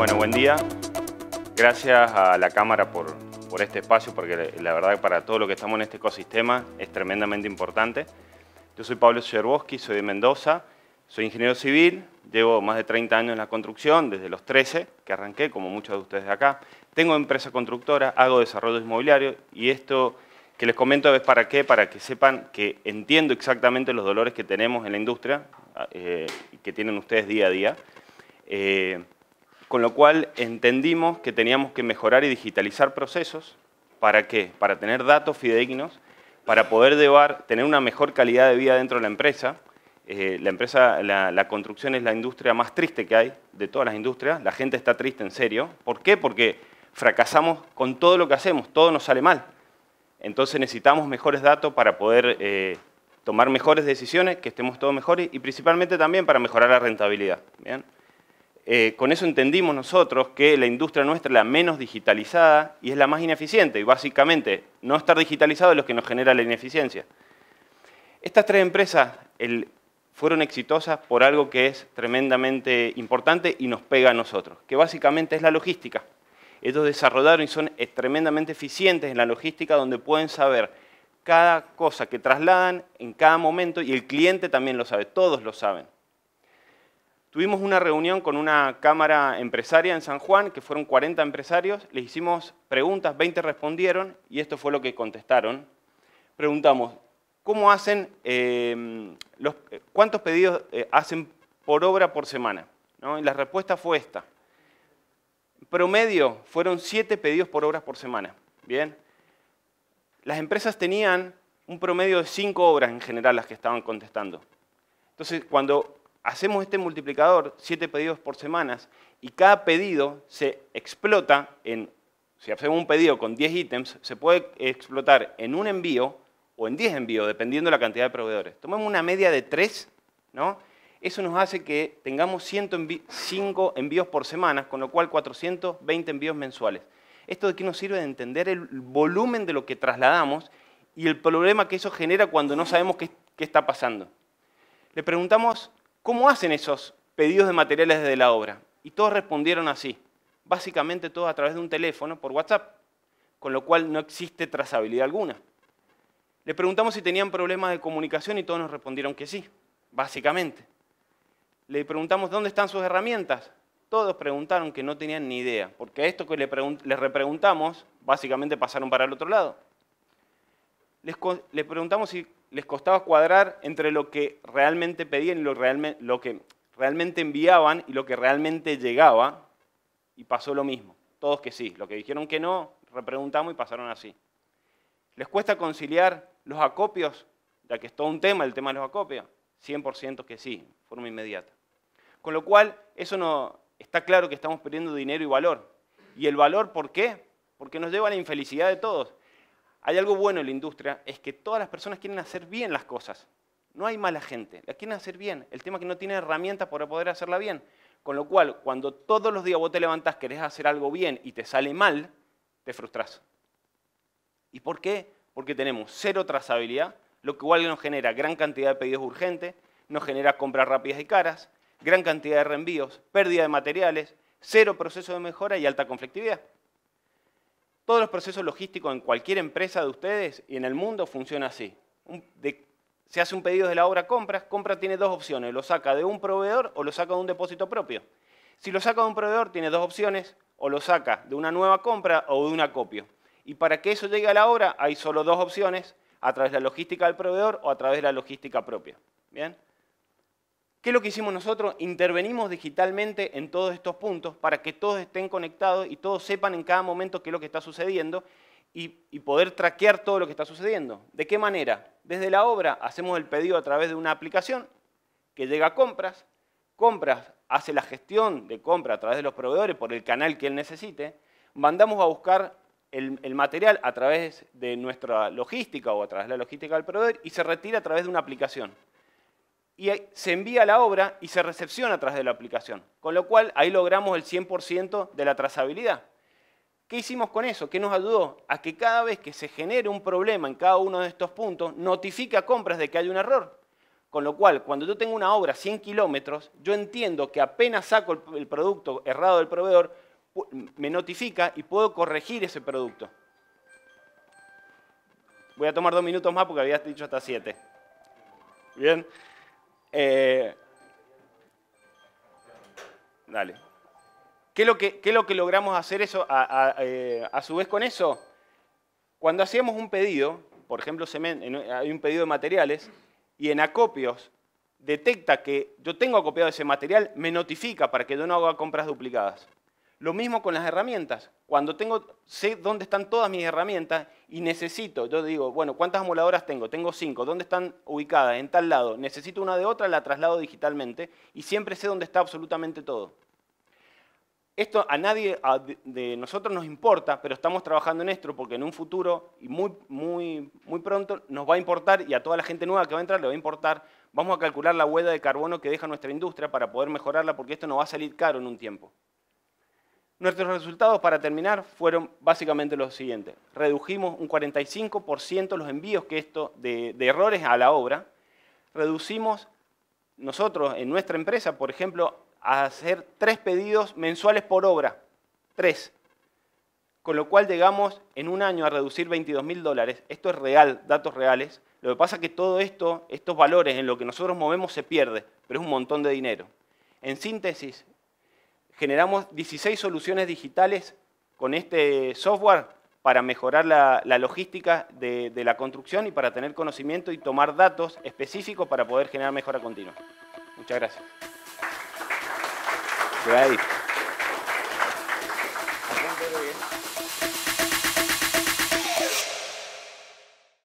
Bueno, buen día. Gracias a la Cámara por, este espacio, porque la verdad para todo lo que estamos en este ecosistema es tremendamente importante. Yo soy Pablo Siervoski, soy de Mendoza, soy ingeniero civil, llevo más de 30 años en la construcción, desde los 13 que arranqué, como muchos de ustedes de acá. Tengo empresa constructora, hago desarrollo inmobiliario y esto que les comento es para qué, para que sepan que entiendo exactamente los dolores que tenemos en la industria y eh, que tienen ustedes día a día. Eh, con lo cual entendimos que teníamos que mejorar y digitalizar procesos. ¿Para qué? Para tener datos fidedignos, para poder tener una mejor calidad de vida dentro de la empresa. Eh, la empresa, la, construcción es la industria más triste que hay de todas las industrias. La gente está triste en serio. ¿Por qué? Porque fracasamos con todo lo que hacemos, todo nos sale mal. Entonces necesitamos mejores datos para poder eh, tomar mejores decisiones, que estemos todos mejores y principalmente también para mejorar la rentabilidad. ¿bien? Eh, con eso entendimos nosotros que la industria nuestra es la menos digitalizada y es la más ineficiente. Y básicamente, no estar digitalizado es lo que nos genera la ineficiencia. Estas tres empresas fueron exitosas por algo que es tremendamente importante y nos pega a nosotros, que básicamente es la logística. Ellos desarrollaron y son tremendamente eficientes en la logística, donde pueden saber cada cosa que trasladan en cada momento y el cliente también lo sabe, todos lo saben. Tuvimos una reunión con una cámara empresaria en San Juan, que fueron 40 empresarios, les hicimos preguntas, 20 respondieron y esto fue lo que contestaron. Preguntamos, ¿cómo hacen, em, cuántos pedidos eh, hacen por obra por semana? Y la respuesta fue esta. Promedio fueron 7 pedidos por obra por semana. Bien. Las empresas tenían un promedio de 5 obras en general las que estaban contestando. Entonces, cuando hacemos este multiplicador, 7 pedidos por semanas y cada pedido se explota en, si hacemos un pedido con 10 ítems, se puede explotar en un envío o en 10 envíos, dependiendo de la cantidad de proveedores. Tomemos una media de 3, ¿no? Eso nos hace que tengamos 105 envíos por semana, con lo cual 420 envíos mensuales. ¿Esto de aquí nos sirve? De entender el volumen de lo que trasladamos y el problema que eso genera cuando no sabemos qué está pasando. Le preguntamos ¿cómo hacen esos pedidos de materiales desde la obra? Y todos respondieron así, básicamente todos a través de un teléfono por WhatsApp, con lo cual no existe trazabilidad alguna. Le preguntamos si tenían problemas de comunicación y todos nos respondieron que sí, básicamente. Le preguntamos dónde están sus herramientas. Todos preguntaron que no tenían ni idea, porque a esto que les repreguntamos, básicamente pasaron para el otro lado. Les, le preguntamos si les costaba cuadrar entre lo que realmente pedían y lo, que realmente enviaban y lo que realmente llegaba, y pasó lo mismo. Todos que sí, Lo que dijeron que no, repreguntamos y pasaron así. ¿Les cuesta conciliar los acopios, ya que es todo un tema, el tema de los acopios? 100% que sí, de forma inmediata. Con lo cual, eso no está claro que estamos perdiendo dinero y valor. ¿Y el valor por qué? Porque nos lleva a la infelicidad de todos. Hay algo bueno en la industria, es que todas las personas quieren hacer bien las cosas. No hay mala gente, la quieren hacer bien. El tema es que no tienen herramientas para poder hacerla bien. Con lo cual, cuando todos los días vos te levantás, querés hacer algo bien y te sale mal, te frustras. ¿Y por qué? Porque tenemos cero trazabilidad, lo que igual nos genera gran cantidad de pedidos urgentes, nos genera compras rápidas y caras, gran cantidad de reenvíos, pérdida de materiales, cero proceso de mejora y alta conflictividad. Todos los procesos logísticos en cualquier empresa de ustedes y en el mundo funcionan así. se hace un pedido de la obra compras, compra tiene dos opciones, lo saca de un proveedor o lo saca de un depósito propio. Si lo saca de un proveedor tiene dos opciones, o lo saca de una nueva compra o de un acopio. Y para que eso llegue a la obra hay solo dos opciones, a través de la logística del proveedor o a través de la logística propia. ¿Bien? ¿Qué es lo que hicimos nosotros? Intervenimos digitalmente en todos estos puntos para que todos estén conectados y todos sepan en cada momento qué es lo que está sucediendo y, poder traquear todo lo que está sucediendo. ¿De qué manera? Desde la obra hacemos el pedido a través de una aplicación que llega a compras, compras hace la gestión de compra a través de los proveedores por el canal que él necesite, mandamos a buscar el, el material a través de nuestra logística o a través de la logística del proveedor y se retira a través de una aplicación y se envía la obra y se recepciona a través de la aplicación. Con lo cual ahí logramos el 100% de la trazabilidad. ¿Qué hicimos con eso? ¿Qué nos ayudó? A que cada vez que se genere un problema en cada uno de estos puntos, notifica a compras de que hay un error. Con lo cual, cuando yo tengo una obra 100 kilómetros, yo entiendo que apenas saco el producto errado del proveedor, me notifica y puedo corregir ese producto. Voy a tomar dos minutos más porque había dicho hasta siete. Bien. Eh, ¿Qué es, lo que, logramos hacer eso a, eh, a su vez con eso? Cuando hacíamos un pedido, por ejemplo, hay un pedido de materiales, y en acopios detecta que yo tengo acopiado ese material, me notifica para que yo no haga compras duplicadas. Lo mismo con las herramientas. Cuando tengo, sé dónde están todas mis herramientas y necesito, yo digo, bueno, ¿cuántas amoladoras tengo? Tengo cinco. ¿Dónde están ubicadas? En tal lado. Necesito una de otra, la traslado digitalmente y siempre sé dónde está absolutamente todo. Esto a nadie de nosotros nos importa, pero estamos trabajando en esto porque en un futuro y muy, muy, muy pronto nos va a importar y a toda la gente nueva que va a entrar le va a importar. Vamos a calcular la huella de carbono que deja nuestra industria para poder mejorarla porque esto nos va a salir caro en un tiempo. Nuestros resultados para terminar fueron básicamente los siguientes. Redujimos un 45% los envíos que esto de, errores a la obra. Reducimos nosotros en nuestra empresa, por ejemplo, a hacer tres pedidos mensuales por obra. Tres. Con lo cual llegamos en un año a reducir 22 mil dólares. Esto es real, datos reales. Lo que pasa es que todo esto, estos valores en lo que nosotros movemos se pierde, pero es un montón de dinero. En síntesis, generamos 16 soluciones digitales con este software para mejorar la, logística de, la construcción y para tener conocimiento y tomar datos específicos para poder generar mejora continua. Muchas gracias.